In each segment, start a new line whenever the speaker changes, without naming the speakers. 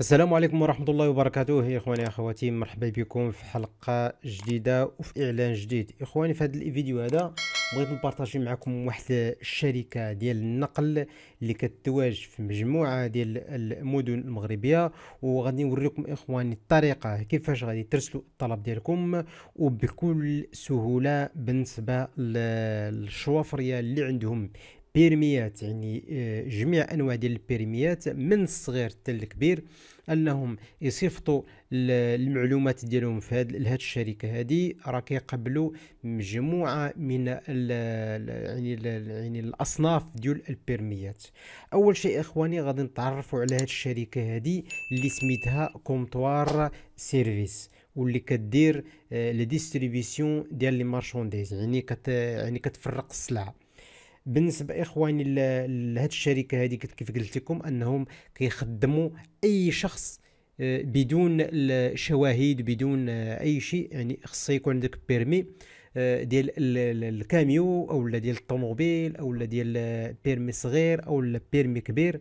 السلام عليكم ورحمة الله وبركاته يا إخواني أخواتي مرحبا بكم في حلقة جديدة وفي إعلان جديد إخواني في هذا الفيديو هذا بغيت نبارطاجي معكم واحد الشركة ديال النقل اللي كتواجد في مجموعة ديال المدن المغربية وغادي نوريكم إخواني الطريقة كيفاش غادي ترسلوا الطلب ديالكم وبكل سهولة بالنسبة للشوافرية اللي عندهم بيرميات يعني آه، جميع انواع ديال البيرميات من الصغير حتى الكبير انهم يصيفطوا المعلومات ديالهم في هاد لهاد الشركه هذه راه كيقبلوا مجموعه من الـ يعني الـ يعني الاصناف ديال البيرميات اول شيء اخواني غادي نتعرفوا على هاد الشركه هذه اللي سميتها كومطوار سيرفيس واللي كدير آه، لي ديستريبيسيون ديال لي مارشونديز يعني كت يعني كتفرق السلعه بالنسبه اخواني لهاد الشركه هذه كيف قلت لكم انهم كيخدموا اي شخص آه، بدون الشواهد بدون آه، اي شيء يعني خصو يكون عندك بيرمي آه، ديال الكاميو او ديال الطوموبيل او ديال بيرمي صغير او بيرمي كبير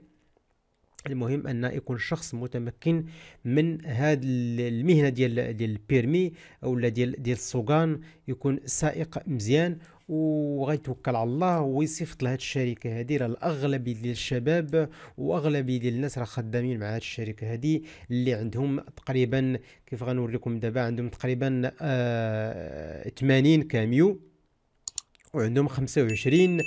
المهم ان يكون شخص متمكن من هذه المهنه ديال ديال البيرمي او ديال ديال السوغان يكون سائق مزيان وغيتوكل على الله ويصيفط لهاد الشركه هذه راه الاغلبيه ديال الشباب واغلب ديال الناس راه خدامين مع هاد الشركه هذه اللي عندهم تقريبا كيف غنوريكم دابا عندهم تقريبا آه 80 كاميو وعندهم 25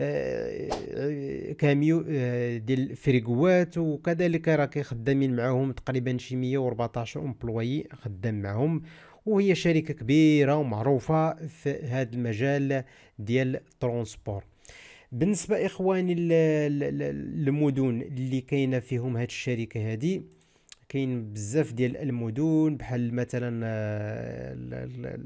آه، كاميو آه، ديال الفريكوات وكذلك راه كيخدمين معاهم تقريبا شي 114 امبلوي خدام معاهم وهي شركه كبيره ومعروفه في هذا المجال ديال ترونسبور بالنسبه اخواني المدن اللي كاينه فيهم هاد الشركه هذه كاين بزاف ديال المدن بحال مثلا آه،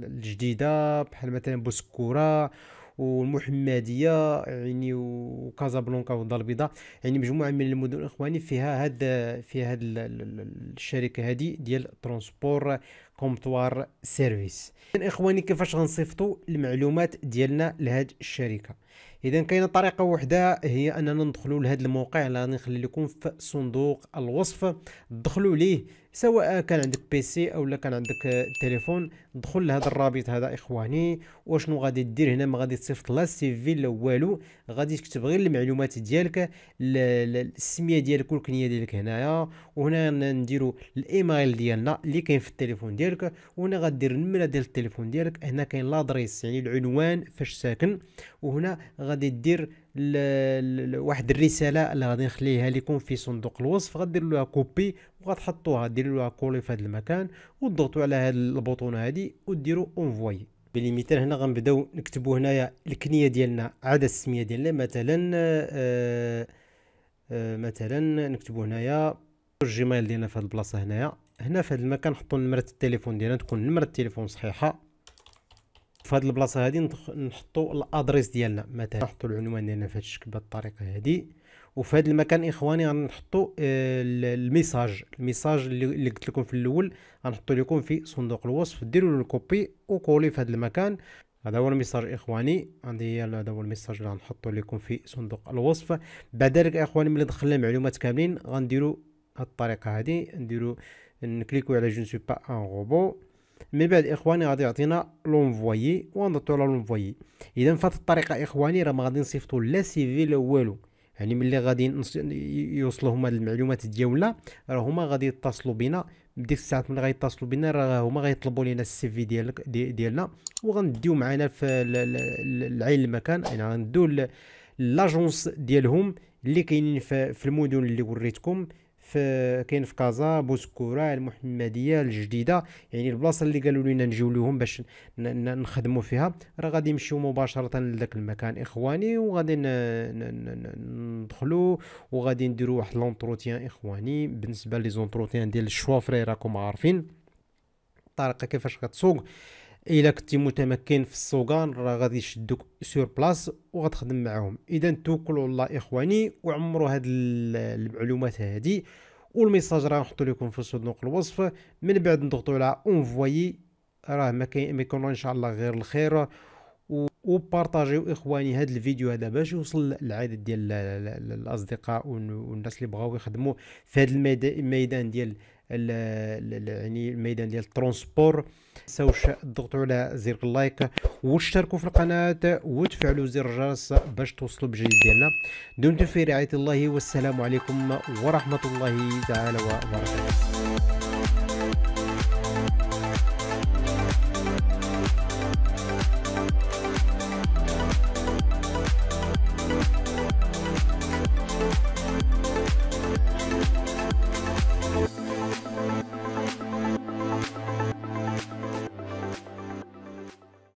الجديده بحال مثلا بوسكوره والمحمديه يعني وكازابلانكا والدار البيضاء يعني مجموعه من المدن اخواني فيها هاد فيها هاد الشركه هادي ديال ترونسبور كومبتوار سيرفيس اذا اخواني كيفاش غنصيفطوا المعلومات ديالنا لهاد الشركه اذا كاينه طريقه وحده هي اننا ندخلوا لهذا الموقع اللي غادي نخلي لكم في صندوق الوصف دخلوا ليه سواء كان عندك بيسي او لا كان عندك تليفون دخل لهذا الرابط هذا اخواني وشنو غادي دير هنا ما غادي تصيفط لا سي في لا والو غادي تكتب غير المعلومات ديالك السميه ديالك والكنيه ديالك هنايا وهنا نديروا الايميل ديالنا اللي كاين في التليفون ديالك ديالك وهنا غدير النمره ديال التليفون ديالك هنا كاين لادريس يعني العنوان فاش ساكن وهنا غادي دير واحد الرساله اللي غادي نخليها لكم في صندوق الوصف غدير لها كوبي وغتحطوها دير لها كولي في هذا المكان وتضغطوا على هذا البوطون هادي وديروا اونفوي بالمثال هنا غنبداو نكتبوا هنايا الكنيه ديالنا عدد السميه ديالنا مثلا آه, آه، مثلا نكتبوا هنايا الجيميل ديالنا في هذه البلاصه هنايا هنا في هذا المكان نحطو نمره التليفون ديالنا تكون نمره التليفون صحيحه في هذه البلاصه هذه نحطو الادريس ديالنا مثلا نحطو العنوان ديالنا في هذا الشكل بهذه الطريقه هذه وفي هذا المكان اخواني غنحطو آه، الميساج الميساج اللي قلت لكم في الاول غنحطو لكم في صندوق الوصف ديروا له كوبي وكولي في هذا المكان هذا هو الميساج اخواني عندي هذا هو الميساج اللي غنحطو لكم في صندوق الوصف بعد ذلك اخواني ملي دخلنا المعلومات كاملين غنديروا الطريقه هذه نديروا نكليكو على جو سو با ان روبو من بعد اخواني غادي يعطينا لونفويي ونضغطو على لونفويي اذا فهاد الطريقه اخواني راه ما غادي نصيفطو لا سي في لا والو يعني ملي غادي يوصلوهم هاد المعلومات ديالنا راه هما غادي يتصلوا بنا ديك الساعات ملي غيتصلوا بنا راه هما غيطلبوا لينا السي في ديالك ديالنا وغنديو معانا في العين المكان يعني غندو لاجونس ديالهم اللي كاينين في المدن اللي وريتكم في كاين في كازا بوسكورا المحمديه الجديده يعني البلاصه اللي قالوا لنا نجيو لهم باش نخدموا فيها راه غادي نمشيو مباشره لذاك المكان اخواني وغادي ندخلوا وغادي نديروا واحد لونتروتيان اخواني بالنسبه لي زونتروتيان ديال الشوافري راكم عارفين الطريقه كيفاش كتسوق الا كنتي متمكن في السوغان راه غادي يشدوك سور بلاص وغتخدم معاهم اذا توكلوا الله اخواني وعمروا هاد المعلومات هادي والميساج راه نحطو لكم في صندوق الوصف من بعد نضغطوا على اونفوي راه ما كاين ان شاء الله غير الخير وبارطاجيو اخواني هاد الفيديو هذا باش يوصل العدد ديال الاصدقاء والناس اللي بغاو يخدموا في هذا الميدان ديال يعني الميدان ديال الترونسبور ساوش ضغطوا على زر اللايك واشتركوا في القناه وتفعلوا زر الجرس باش توصلوا بالجديد ديالنا دمتم في رعايه الله والسلام عليكم ورحمه الله تعالى وبركاته